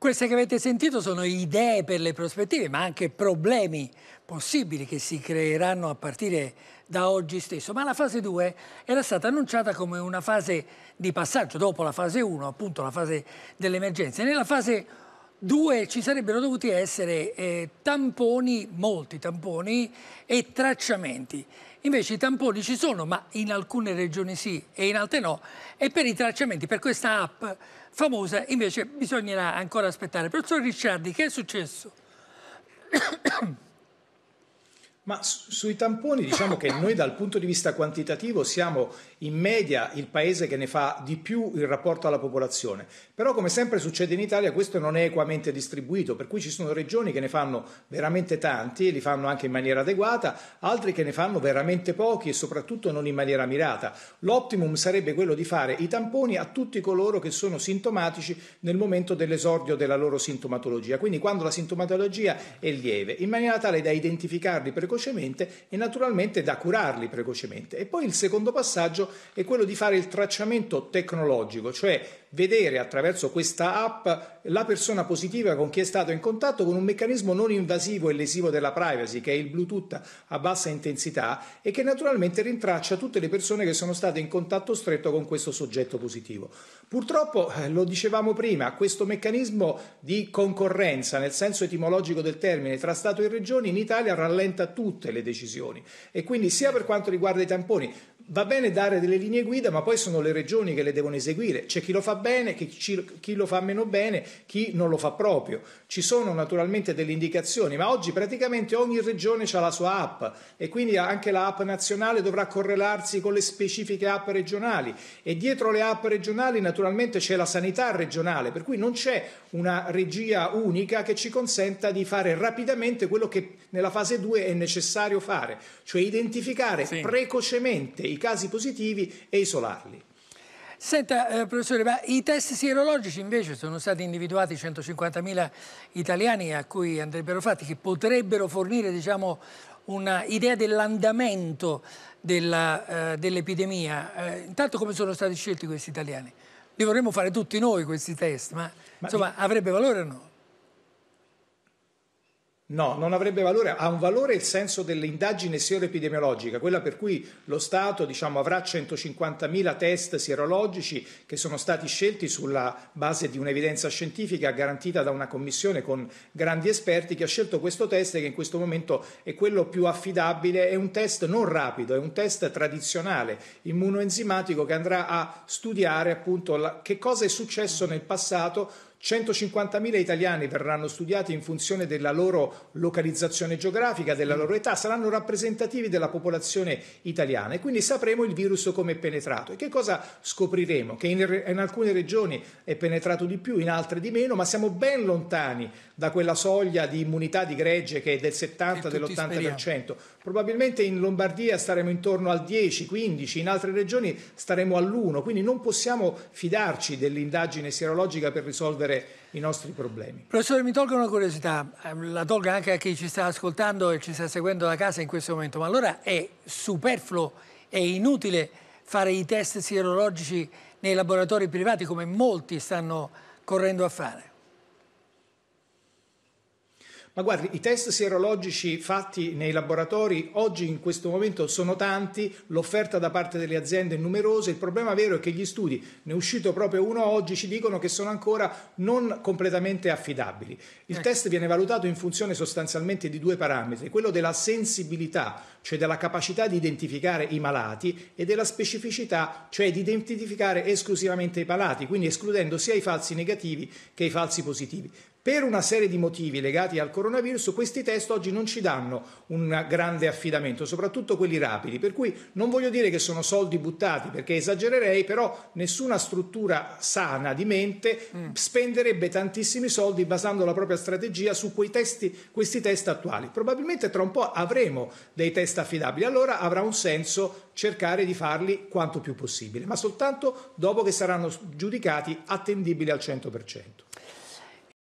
Queste che avete sentito sono idee per le prospettive, ma anche problemi possibili che si creeranno a partire da oggi stesso. Ma la fase 2 era stata annunciata come una fase di passaggio dopo la fase 1, appunto la fase dell'emergenza. Nella fase Due, ci sarebbero dovuti essere eh, tamponi, molti tamponi, e tracciamenti. Invece i tamponi ci sono, ma in alcune regioni sì e in altre no. E per i tracciamenti, per questa app famosa, invece bisognerà ancora aspettare. Professor Ricciardi, che è successo? Ma sui tamponi diciamo che noi dal punto di vista quantitativo siamo in media il paese che ne fa di più in rapporto alla popolazione, però come sempre succede in Italia questo non è equamente distribuito, per cui ci sono regioni che ne fanno veramente tanti e li fanno anche in maniera adeguata, altri che ne fanno veramente pochi e soprattutto non in maniera mirata. L'optimum sarebbe quello di fare i tamponi a tutti coloro che sono sintomatici nel momento dell'esordio della loro sintomatologia, quindi quando la sintomatologia è lieve, in maniera tale da identificarli precocemente precocemente e naturalmente da curarli precocemente. E poi il secondo passaggio è quello di fare il tracciamento tecnologico, cioè vedere attraverso questa app la persona positiva con chi è stato in contatto con un meccanismo non invasivo e lesivo della privacy, che è il Bluetooth a bassa intensità e che naturalmente rintraccia tutte le persone che sono state in contatto stretto con questo soggetto positivo. Purtroppo, eh, lo dicevamo prima, questo meccanismo di concorrenza nel senso etimologico del termine tra Stato e Regioni in Italia rallenta tutte le decisioni e quindi sia per quanto riguarda i tamponi, va bene dare delle linee guida, ma poi sono le regioni che le devono eseguire. C'è chi lo fa bene, chi, lo fa meno bene, chi non lo fa proprio. Ci sono naturalmente delle indicazioni, ma oggi praticamente ogni regione ha la sua app e quindi anche la app nazionale dovrà correlarsi con le specifiche app regionali e dietro le app regionali naturalmente c'è la sanità regionale, per cui non c'è una regia unica che ci consenta di fare rapidamente quello che nella fase 2 è necessario fare, cioè identificare sì. precocemente i casi positivi e isolarli. Senta, eh, professore, ma i test sierologici invece sono stati individuati 150.000 italiani a cui andrebbero fatti, che potrebbero fornire diciamo, un'idea dell'andamento eh, dell'epidemia. Eh, dell eh, intanto come sono stati scelti questi italiani? Li vorremmo fare tutti noi questi test, ma, ma insomma, avrebbe valore o no? No, non avrebbe valore, ha un valore il senso dell'indagine sieroepidemiologica, quella per cui lo Stato diciamo, avrà 150.000 test sierologici che sono stati scelti sulla base di un'evidenza scientifica garantita da una commissione con grandi esperti che ha scelto questo test che in questo momento è quello più affidabile, è un test non rapido, è un test tradizionale, immunoenzimatico che andrà a studiare appunto la, che cosa è successo nel passato 150.000 italiani verranno studiati in funzione della loro localizzazione geografica, della loro età, saranno rappresentativi della popolazione italiana e quindi sapremo il virus come è penetrato. E che cosa scopriremo? Che in, in alcune regioni è penetrato di più, in altre di meno, ma siamo ben lontani da quella soglia di immunità di gregge che è del 70, dell'80%. Speriamo. Probabilmente in Lombardia staremo intorno al 10, 15, in altre regioni staremo all'1, quindi non possiamo fidarci dell'indagine sierologica per risolvere risolvere i nostri problemi. Professore, mi tolgo una curiosità, ehm, la tolgo anche a chi ci sta ascoltando e ci sta seguendo da casa in questo momento, ma allora è superfluo, è inutile fare i test sierologici nei laboratori privati come molti stanno correndo a fare? Ma guardi, i test sierologici fatti nei laboratori oggi in questo momento sono tanti, l'offerta da parte delle aziende è numerosa, il problema vero è che gli studi, ne è uscito proprio uno oggi, ci dicono che sono ancora non completamente affidabili. Il eh. test viene valutato in funzione sostanzialmente di due parametri, quello della sensibilità, cioè della capacità di identificare i malati, e della specificità, cioè di identificare esclusivamente i malati, quindi escludendo sia i falsi negativi che i falsi positivi. Per una serie di motivi legati al coronavirus, questi test oggi non ci danno un grande affidamento, soprattutto quelli rapidi, per cui non voglio dire che sono soldi buttati, perché esagererei, però nessuna struttura sana di mente mm. spenderebbe tantissimi soldi basando la propria strategia su testi, questi test attuali. Probabilmente tra un po' avremo dei test affidabili, allora avrà un senso cercare di farli quanto più possibile, ma soltanto dopo che saranno giudicati attendibili al 100%.